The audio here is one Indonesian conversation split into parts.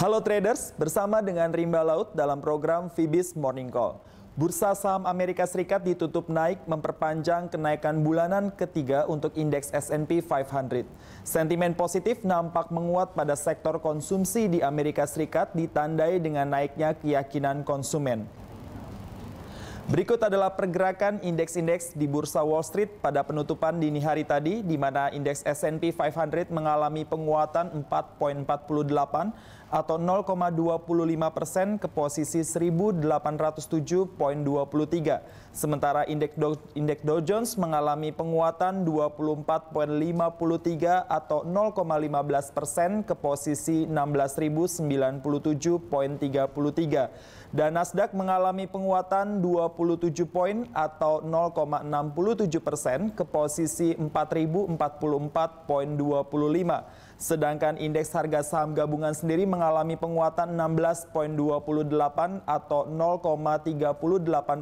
Halo traders, bersama dengan Rimba Laut dalam program Fibis Morning Call. Bursa saham Amerika Serikat ditutup naik memperpanjang kenaikan bulanan ketiga untuk indeks S&P 500. Sentimen positif nampak menguat pada sektor konsumsi di Amerika Serikat ditandai dengan naiknya keyakinan konsumen. Berikut adalah pergerakan indeks-indeks di Bursa Wall Street pada penutupan dini hari tadi, di mana indeks S&P 500 mengalami penguatan 4.48 atau 0,25 persen ke posisi 1.807.23. Sementara indeks Dow, Jones mengalami penguatan 24.53 atau 0,15 persen ke posisi 16.097.33. Dan Nasdaq mengalami penguatan 20 27 poin atau 0,67 persen ke posisi 4.044.25. Sedangkan indeks harga saham gabungan sendiri mengalami penguatan 16.28 atau 0,38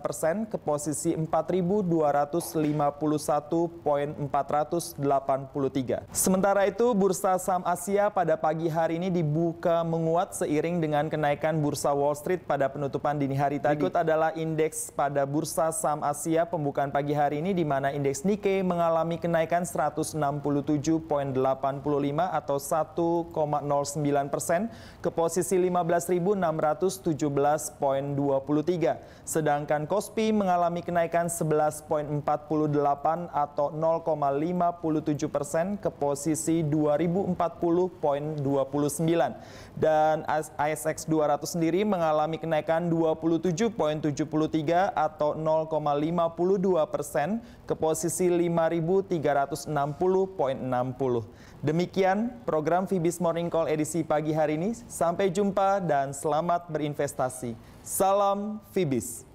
persen ke posisi 4.251.483. Sementara itu, Bursa Saham Asia pada pagi hari ini dibuka menguat seiring dengan kenaikan Bursa Wall Street pada penutupan dini hari tadi. Berikut adalah indeks pada Bursa Saham Asia pembukaan pagi hari ini di mana indeks Nikkei mengalami kenaikan 167.85 atau 1,09 persen ke posisi 15.617.23. Sedangkan Kospi mengalami kenaikan 11.48 atau 0,57 persen ke posisi 2040.29. Dan ASX 200 sendiri mengalami kenaikan 27.73 atau 0,52 persen ke posisi 5.360.60. Demikian program Fibis Morning Call edisi pagi hari ini. Sampai jumpa dan selamat berinvestasi. Salam Fibis.